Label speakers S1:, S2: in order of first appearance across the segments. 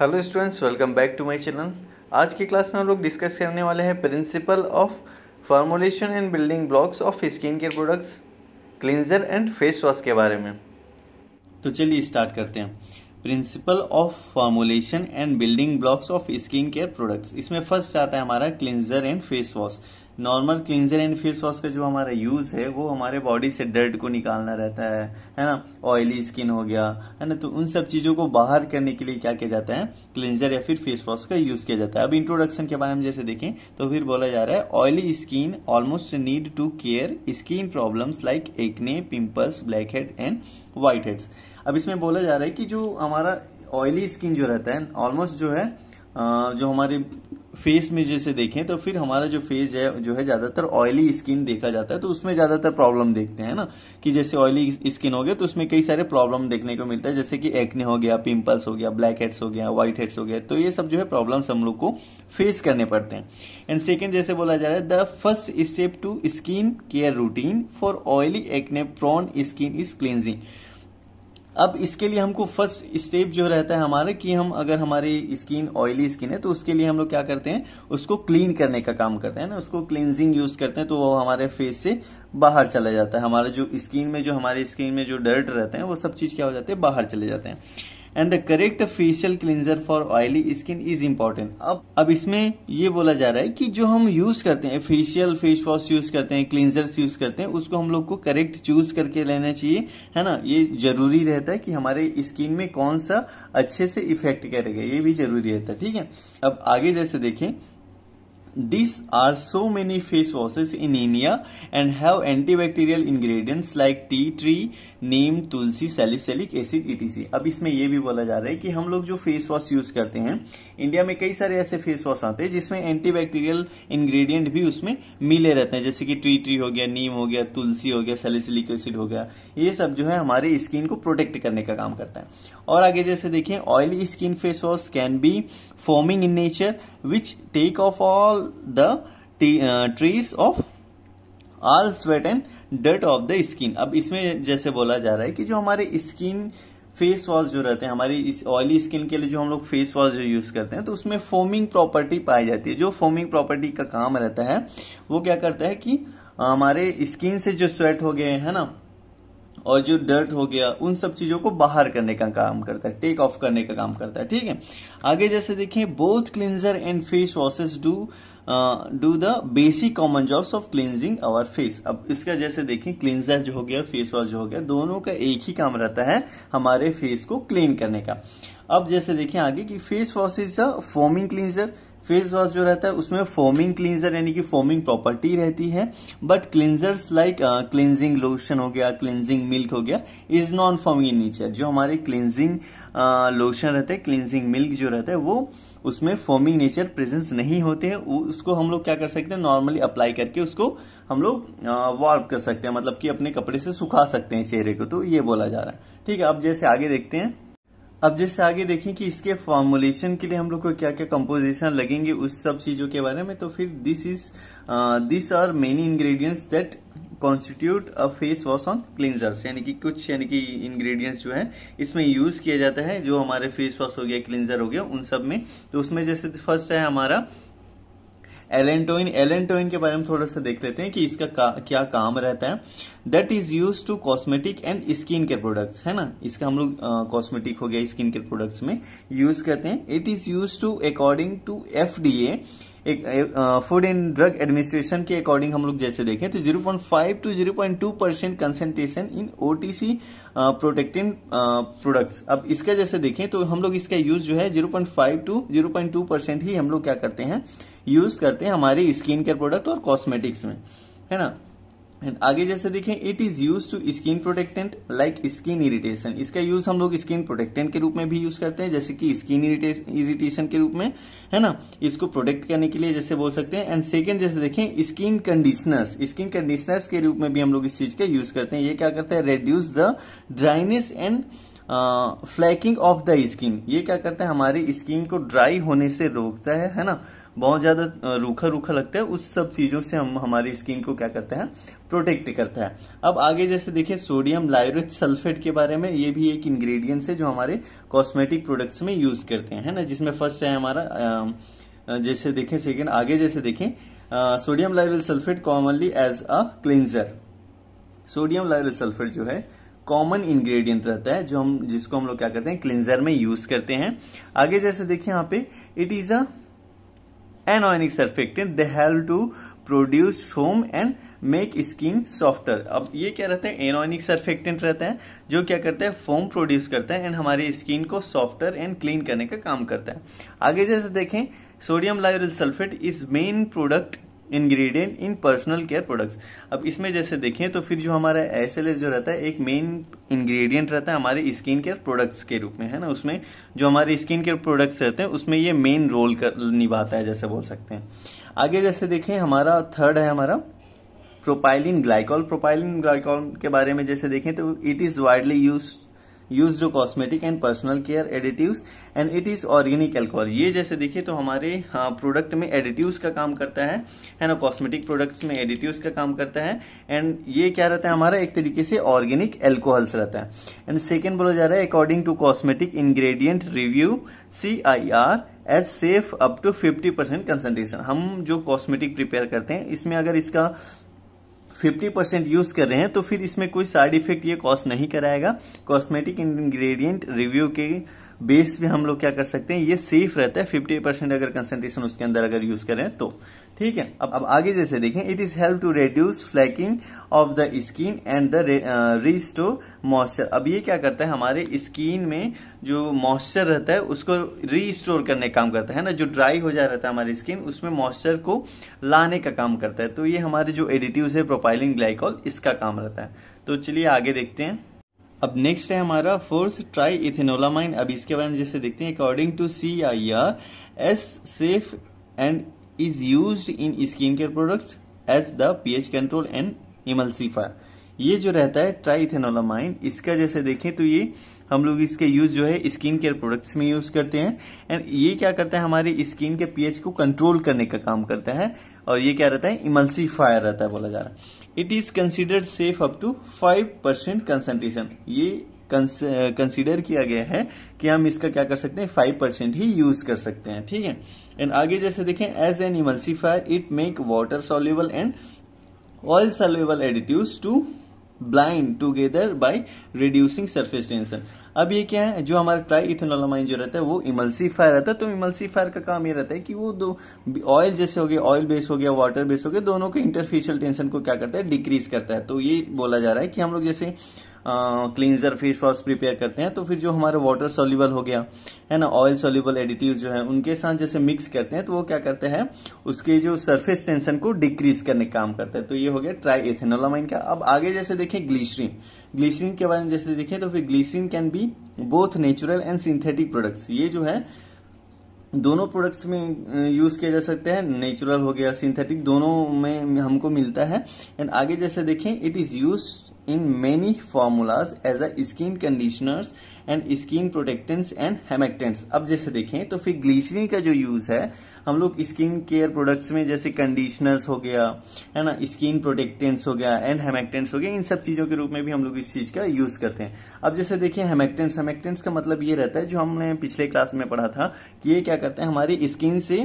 S1: hello students welcome back to my channel आज की class में हम लोग डिस्कस करने वाले हैं principle of formulation and building blocks of skin care products cleanser and face wash के बारे में तो चलिए स्टार्ट करते हैं principle of formulation and building blocks of skin care products इसमें फर्स्ट आता है हमारा cleanser and face wash normal cleanser and face wash का जो हमारा यूज़ है वो हमारे बॉडी से डर्ट को निकालना रहता है है ना ऑयली स्किन हो गया है ना तो उन सब चीज़ों को बाहर करने के लिए क्या किया जाता है क्लिनजर या फिर फेस वॉश का यूज़ किया जाता है अब इंट्रोडक्शन के बारे में जैसे देखें तो फिर बोला जा रहा है oily skin almost need to care skin problems like acne pimples black head and white heads अब इसमें बोला जा रहा है कि जो हमारा ऑयली स्किन जो रहता है ऑलमोस्ट जो है जो हमारी फेस में जैसे देखें तो फिर हमारा जो फेस है जो है ज़्यादातर ऑयली स्किन देखा जाता है तो उसमें ज़्यादातर प्रॉब्लम देखते हैं ना कि जैसे ऑयली स्किन हो गया तो उसमें कई सारे प्रॉब्लम देखने को मिलता है जैसे कि एक्ने हो गया पिंपल्स हो गया ब्लैक हेड्स हो गया व्हाइट हेड्स हो गया तो ये सब जो है प्रॉब्लम्स हम लोग को फेस करने पड़ते हैं एंड सेकेंड जैसे बोला जा रहा है the first step to skin care routine for oily acne prone skin is cleansing अब इसके लिए हमको फर्स्ट स्टेप जो रहता है हमारे कि हम अगर हमारी स्किन ऑयली स्किन है तो उसके लिए हम लोग क्या करते हैं उसको क्लीन करने का काम करते हैं ना उसको क्लींजिंग यूज करते हैं तो वो हमारे फेस से बाहर चला जाता है हमारे जो स्किन में जो हमारे स्किन में जो डर्ट रहते हैं वो सब चीज़ क्या हो जाते हैं बाहर चले जाते हैं and the correct facial cleanser for oily skin is important अब अब इसमें ये बोला जा रहा है कि जो हम यूज करते हैं फेशियल फेस वॉश यूज करते हैं क्लिनजर्स यूज करते हैं उसको हम लोग को करेक्ट चूज करके लेना चाहिए है ना ये जरूरी रहता है कि हमारे स्किन में कौन सा अच्छे से इफेक्ट करेगा ये भी जरूरी रहता है ठीक है अब आगे जैसे देखें are so many face face in in and have anti bacterial ingredients like tea tree neem tulsi salicylic acid etc अब इसमें यह भी बोला जा रहा है कि हम लोग जो फेस वॉश यूज करते हैं इंडिया में कई सारे ऐसे फेस वॉश आते हैं जिसमें एंटीबैक्टीरियल इंग्रेडिएंट भी उसमें मिले रहते हैं जैसे कि ट्री ट्री हो गया नीम हो गया तुलसी हो गया सैलिसिलिक एसिड हो गया ये सब जो है हमारे स्किन को प्रोटेक्ट करने का काम करता है और आगे जैसे देखिए oily skin face wash can be foaming in nature which take off all the trees of all sweat and dirt off the skin अब इसमें जैसे बोला जा रहा है कि जो हमारे स्किन फेस वॉश जो रहते हैं हमारी इस ऑयली स्किन के लिए जो हम लोग फेस वॉश जो यूज करते हैं तो उसमें फोमिंग प्रॉपर्टी पाई जाती है जो फोमिंग प्रॉपर्टी का काम रहता है वो क्या करता है कि हमारे स्किन से जो स्वेट हो गए है ना और जो डर्ट हो गया उन सब चीजों को बाहर करने का काम करता है टेक ऑफ करने का काम करता है ठीक है आगे जैसे देखें both cleanser and face washes do do the basic common jobs of cleansing our face अब इसका जैसे देखें क्लिनजर जो हो गया फेस वॉश जो हो गया दोनों का एक ही काम रहता है हमारे फेस को क्लीन करने का अब जैसे देखें आगे कि face wash is a foaming cleanser face wash जो रहता है उसमें फोमिंग क्लिनजर यानी कि फोमिंग प्रॉपर्टी रहती है but cleansers like cleansing lotion हो गया क्लिनजिंग मिल्क हो गया is non foaming in nature जो हमारे क्लिनजिंग लोशन रहते हैं क्लिनजिंग मिल्क जो रहता है वो उसमें फॉर्मिंग नेचर प्रेजेंस नहीं होते हैं उसको हम लोग क्या कर सकते हैं नॉर्मली अप्लाई करके उसको हम लोग वार्प कर सकते हैं मतलब कि अपने कपड़े से सुखा सकते हैं चेहरे को तो ये बोला जा रहा है ठीक है अब जैसे आगे देखते हैं अब जैसे आगे देखें कि इसके फॉर्मुलेशन के लिए हम लोग को क्या क्या कंपोजिशन लगेंगे उस सब चीजों के बारे में तो फिर this is this are many ingredients that constitute a face wash on cleansers यानी कि कुछ यानी कि इंग्रेडिएंट्स जो है इसमें यूज किया जाता है जो हमारे फेस वॉश हो गया क्लिनजर हो गया उन सब में तो उसमें जैसे फर्स्ट है हमारा एलेंटोइन एलेंटोइन के बारे में थोड़ा सा देख लेते हैं कि इसका का, क्या काम रहता है that is use to cosmetic and skin care products है ना इसका हम लोग कॉस्मेटिक हो गया स्किन केयर प्रोडक्ट्स में यूज करते हैं it is use to according to F D A एक फूड एंड ड्रग एडमिनिस्ट्रेशन के अकॉर्डिंग हम लोग जैसे देखें तो 0.5 to 0.2 percent concentration in O T C protecting products अब इसका जैसे देखें तो हम लोग इसका यूज जो है 0.5 टू 0.2 परसेंट ही हम लोग क्या करते हैं यूज करते हैं हमारे स्किन केयर प्रोडक्ट और कॉस्मेटिक्स में है ना एंड आगे जैसे देखें it is use to skin protectant like skin irritation इसका यूज हम लोग स्किन प्रोटेक्टेंट के रूप में भी यूज करते हैं जैसे कि स्किन इरिटेशन के रूप में है ना इसको प्रोटेक्ट करने के लिए जैसे बोल सकते हैं एंड सेकेंड जैसे देखें स्किन कंडीशनर्स स्किन कंडीशनर्स के रूप में भी हम लोग इस चीज का यूज करते हैं ये क्या करता है reduce the dryness and flaking of the skin ये क्या करता है हमारी स्किन को ड्राई होने से रोकता है है ना बहुत ज़्यादा रूखा रूखा लगता है उस सब चीज़ों से हम हमारी स्किन को क्या करते हैं प्रोटेक्ट करता है अब आगे जैसे देखिए सोडियम लाइरिथ सल्फेट के बारे में ये भी एक इंग्रेडिएंट है जो हमारे कॉस्मेटिक प्रोडक्ट्स में यूज़ करते हैं है ना जिसमें फर्स्ट है हमारा जैसे देखें सेकेंड आगे जैसे देखें sodium laureth sulphate commonly as a cleanser sodium laureth sulphate जो है कॉमन इंग्रेडिएंट रहता है जो हम जिसको हम लोग क्या करते हैं क्लिनजर में यूज करते हैं आगे जैसे देखिए यहाँ पे it is a anionic surfactant they help to produce foam and make skin softer अब ये क्या रहते हैं एनॉनिक सर्फेक्टेंट रहते हैं जो क्या करते हैं फोम प्रोड्यूस करते हैं एंड हमारी स्किन को सॉफ्टर एंड क्लीन करने का काम करता है आगे जैसे देखें sodium lauryl sulphate is main product ingredient in personal care products अब इसमें जैसे देखें तो फिर जो हमारा एस जो रहता है एक मेन इंग्रेडिएंट रहता है हमारे स्किन केयर प्रोडक्ट्स के रूप में है ना उसमें जो हमारे स्किन केयर प्रोडक्ट्स रहते हैं उसमें ये मेन रोल कर निभाता है जैसे बोल सकते हैं आगे जैसे देखें हमारा थर्ड है हमारा प्रोपाइलिन ग्लाइकॉल प्रोपाइलिन ग्लाइकॉल के बारे में जैसे देखें तो it is widely use use to cosmetic and personal care additive and it is organic alcohol ये जैसे देखिए तो हमारे प्रोडक्ट हाँ, में एडिटिव का काम करता है है ना कॉस्मेटिक प्रोडक्ट में एडिटिव का काम करता है एंड ये क्या रहता है हमारा एक तरीके से ऑर्गेनिक एल्कोहल्स रहता है एंड सेकेंड बोला जा रहा है according to cosmetic ingredient review C I R as safe up to fifty percent concentration हम जो कॉस्मेटिक प्रिपेयर करते हैं इसमें अगर इसका फिफ्टी परसेंट यूज कर रहे हैं तो फिर इसमें कोई साइड इफेक्ट ये कॉज नहीं कराएगा कॉस्मेटिक इंग्रेडिएंट रिव्यू के बेस पे हम लोग क्या कर सकते हैं ये सेफ रहता है फिफ्टी परसेंट अगर कंसेंट्रेशन उसके अंदर अगर यूज करें तो ठीक है अब अब आगे जैसे देखें it is help to reduce flaking of the skin and the store moisture अब ये क्या करता है हमारे स्किन में जो मॉइस्चर रहता है उसको रीस्टोर करने का काम करता है ना जो ड्राई हो जा रहता है हमारी स्किन उसमें मॉइस्चर को लाने का काम करता है तो ये हमारे जो एडिटिव है प्रोपाइलिन ग्लाइकॉल इसका काम रहता है तो चलिए आगे देखते हैं अब नेक्स्ट है हमारा फोर्थ ट्राई इथेनोलामाइन अब इसके बारे में जैसे देखते हैं according to C I R as safe and is use in skin care products as the pH control and emulsifier ये जो रहता है ट्राई इथेनोलामाइन इसका जैसे देखें तो ये हम लोग इसके यूज जो है स्किन केयर प्रोडक्ट्स में यूज करते हैं एंड ये क्या करता है हमारे स्किन के पीएच को कंट्रोल करने का काम करता है और ये क्या रहता है इमल्सीफायर रहता है बोला जा रहा है it is considered safe up to five percent concentration ये कंसिडर uh, किया गया है कि हम इसका क्या कर सकते हैं फाइव परसेंट ही यूज कर सकते हैं ठीक है एंड आगे जैसे देखें as an emulsifier it make water soluble and oil soluble additives to blend together by reducing surface tension अब ये क्या है जो हमारा ट्राई इथेनोलामाइन जो रहता है वो इमल्सीफायर रहता है तो इमल्सीफायर का काम ये रहता है कि वो दो ऑयल जैसे हो गया ऑयल बेस हो गया वाटर बेस हो गया दोनों के इंटरफेशियल टेंशन को क्या करता है डिक्रीज करता है तो ये बोला जा रहा है कि हम लोग जैसे क्लिनजर फेस वॉश प्रिपेयर करते हैं तो फिर जो हमारा वाटर सोल्यूबल हो गया है ना ऑयल सोल्यूबल एडिटिव जो है उनके साथ जैसे मिक्स करते हैं तो वो क्या करते हैं उसके जो सरफेस टेंशन को डिक्रीज करने का काम करते हैं तो ये हो गया ट्राई एथेनोलामाइन का अब आगे जैसे देखें ग्लीसरीन ग्लीसरीन के बारे में जैसे देखें तो फिर glycerine can be both natural and synthetic products ये जो है दोनों प्रोडक्ट्स में यूज़ किया जा सकते हैं नेचुरल हो गया सिंथेटिक दोनों में हमको मिलता है एंड आगे जैसे देखें it is use in many formulas as a skin conditioners and skin protectants and humectants अब जैसे देखें तो फिर ग्लीसरीन का जो यूज है हम लोग स्किन केयर प्रोडक्ट्स में जैसे कंडीशनर्स हो गया है ना स्किन प्रोटेक्टेंट्स हो गया एंड हेमेक्टेंट्स हो गया इन सब चीजों के रूप में भी हम लोग इस चीज का यूज करते हैं अब जैसे देखिए हेमेक्टेंट्स हेमेक्टेंट्स का मतलब ये रहता है जो हमने पिछले क्लास में पढ़ा था कि ये क्या करते हैं हमारे स्किन से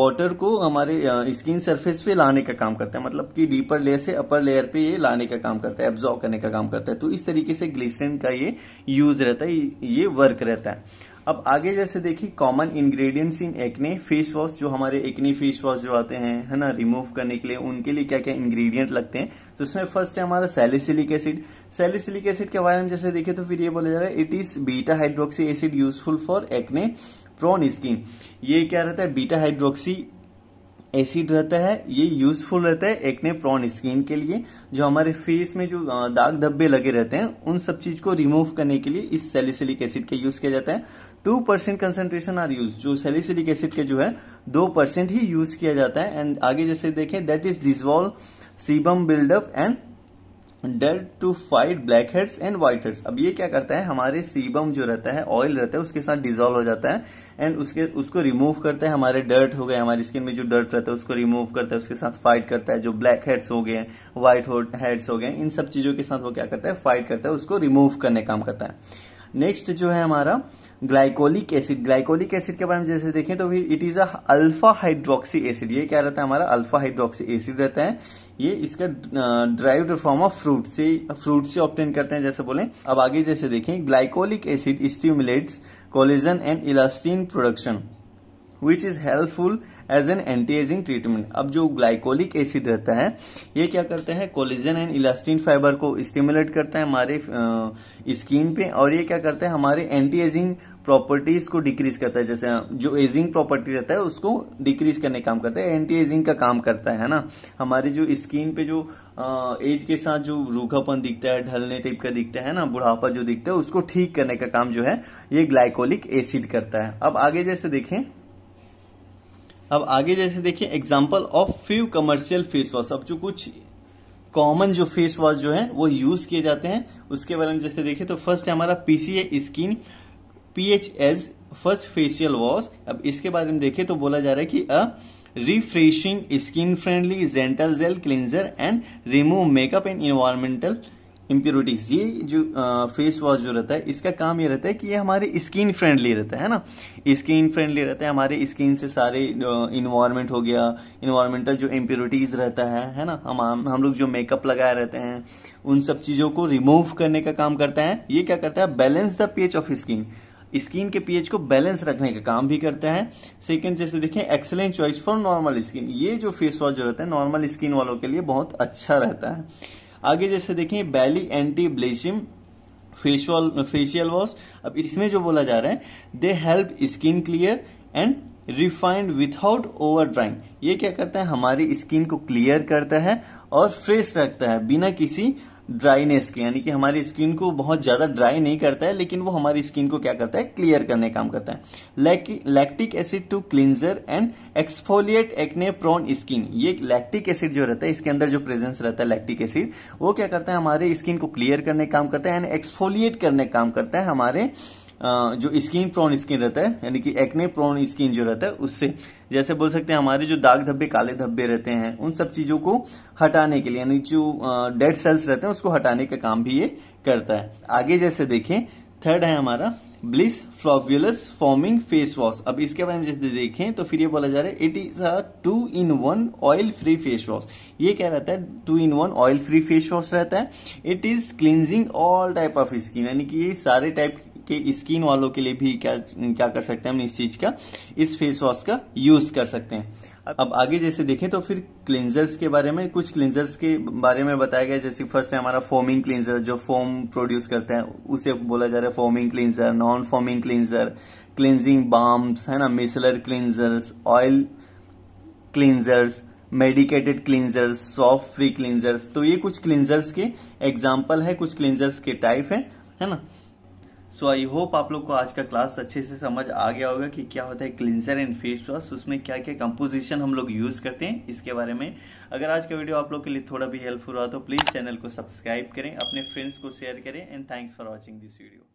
S1: वाटर को हमारे स्किन सर्फेस पे लाने का काम करता है मतलब कि डीपर लेयर से अपर लेयर पे ये लाने का काम करता है एब्जॉर्ब करने का काम करता है तो इस तरीके से ग्लिसरीन का ये यूज रहता है ये वर्क रहता है अब आगे जैसे देखिए common ingredients in acne face wash जो हमारे एक्ने फेस वॉश जो आते हैं है ना रिमूव करने के लिए उनके लिए क्या क्या इंग्रेडिएंट लगते हैं तो इसमें फर्स्ट है हमारा सैलिसिलिक एसिड सैलिसिलिक एसिड के बारे में जैसे देखिए तो फिर ये बोला जा रहा है it is beta hydroxy acid useful for acne prone skin ये क्या रहता है बीटा हाइड्रोक्सी एसिड रहता है ये यूजफुल रहता है एक्ने प्रॉन स्किन के लिए जो हमारे फेस में जो दाग धब्बे लगे रहते हैं उन सब चीज को रिमूव करने के लिए इस सेलिसिलिक एसिड का यूज किया जाता है two percent concentration are use जो सेलिसिलिक एसिड के जो है दो परसेंट ही यूज किया जाता है एंड आगे जैसे देखें that is dissolve sebum buildup and deal to fight black heads and white heads अब ये क्या करता है हमारे सीबम जो रहता है ऑयल रहता है उसके साथ डिजोल्व हो जाता है एंड उसके उसको रिमूव करता है हमारे डर्ट हो गए हमारी स्किन में जो डर्ट रहता है उसको रिमूव करता है उसके साथ फाइट करता है जो ब्लैक हेड्स हो गए व्हाइट हेड्स हो गए इन सब चीज़ों के साथ वो क्या करता है फाइट करता है उसको रिमूव करने काम करता है नेक्स्ट जो है हमारा ग्लाइकोलिक एसिड ग्लाइकोलिक एसिड के बारे में जैसे देखें तो फिर it is a alpha hydroxy acid ये क्या रहता है हमारा अल्फा हाइड्रोक्सी एसिड रहता है ये इसका ड्राइव्ड फॉर्म ऑफ फ्रूट से फ्रूट से ऑप्टेन करते हैं जैसे बोले अब आगे जैसे देखें glycolic acid stimulates collagen and elastin production which is helpful as an anti ageing treatment अब जो ग्लाइकोलिक एसिड रहता है ये क्या करते हैं कोलिजन एंड इलास्टीन फाइबर को स्टिमुलेट करता है हमारे स्किन पे और ये क्या करते हैं हमारे एंटी एजिंग प्रॉपर्टीज को डिक्रीज करता है जैसे जो एजिंग प्रॉपर्टी रहता है उसको डिक्रीज करने काम करता है एंटी एजिंग का काम करता है ना हमारी जो स्किन पे जो एज के साथ जो रूखापन दिखता है ढलने टाइप का दिखता है ना बुढ़ापा जो दिखता है उसको ठीक करने का काम जो है ये ग्लाइकोलिक एसिड करता है अब आगे जैसे देखें अब आगे जैसे देखिए example of few commercial face wash अब जो कुछ कॉमन जो फेस वॉश जो है वो यूज किए जाते हैं उसके बारे में जैसे देखें तो फर्स्ट है हमारा PCA skin P H as first facial wash अब इसके बारे में देखें तो बोला जा रहा है कि a refreshing skin friendly gentle gel cleanser and remove makeup and environmental impurities ये जो फेस वॉश जो रहता है इसका काम ये रहता है कि ये हमारे स्किन फ्रेंडली रहता है ना स्किन फ्रेंडली रहता है हमारे स्किन से सारे इन्वायरमेंट हो गया इन्वायरमेंटल जो इम्प्योरिटीज रहता है है ना हम हम लोग जो मेकअप लगाए रहते हैं उन सब चीज़ों को रिमूव करने का काम करता है ये क्या करता है balance the pH of skin skin के पीएच को बैलेंस रखने का काम भी करता है सेकंड जैसे देखें excellent choice for normal skin ये जो फेस वॉश जो रहता है नॉर्मल स्किन वालों के लिए बहुत अच्छा रहता है आगे जैसे देखें बैली anti bleaching facial facial wash अब इसमें जो बोला जा रहा है they help skin clear and refined without over drying ये क्या करता है हमारी स्किन को क्लियर करता है और फ्रेश रखता है बिना किसी ड्राइनेस के यानी कि हमारी स्किन को बहुत ज़्यादा ड्राई नहीं करता है लेकिन वो हमारी स्किन को क्या करता है क्लियर करने का काम करता है lactic acid to cleanser and exfoliate acne prone skin ये लैक्टिक एसिड जो रहता है इसके अंदर जो प्रेजेंस रहता है लैक्टिक एसिड वो क्या करता है हमारे स्किन को क्लियर करने का काम करता है एंड एक्सफोलिएट करने का काम करता है हमारे जो स्किन प्रोन स्किन रहता है यानी कि एक्ने प्रोन स्किन जो रहता है उससे जैसे बोल सकते हैं हमारे जो दाग धब्बे काले धब्बे रहते हैं उन सब चीज़ों को हटाने के लिए यानी जो डेड सेल्स रहते हैं उसको हटाने का काम भी ये करता है आगे जैसे देखें थर्ड है हमारा Bliss fabulous foaming face wash अब इसके बारे में जैसे देखें तो फिर ये बोला जा रहा है it is a two in one oil free face wash ये क्या रहता है two in one oil free face wash रहता है it is cleansing all type of skin यानी कि ये सारे टाइप के स्किन वालों के लिए भी क्या क्या कर सकते हैं हम इस चीज का इस फेस वॉश का यूज कर सकते हैं अब आगे जैसे देखें तो फिर क्लिनजर्स के बारे में कुछ क्लिनजर्स के बारे में बताया गया जैसे फर्स्ट है हमारा फोमिंग क्लिनजर जो फोम प्रोड्यूस करते हैं उसे बोला जा रहा है foaming cleanser non foaming cleanser cleansing balms है ना micellar cleansers oil cleansers medicated cleansers soft free cleansers तो ये कुछ क्लिनजर्स के एग्जाम्पल है कुछ क्लिनजर्स के टाइप है है ना सो आई होप आप लोग को आज का क्लास अच्छे से समझ आ गया होगा कि क्या होता है क्लिनसर एंड फेस वॉश उसमें क्या क्या कंपोजिशन हम लोग यूज़ करते हैं इसके बारे में अगर आज का वीडियो आप लोग के लिए थोड़ा भी हेल्पफुल रहा तो प्लीज़ चैनल को सब्सक्राइब करें अपने फ्रेंड्स को शेयर करें and thanks for watching this video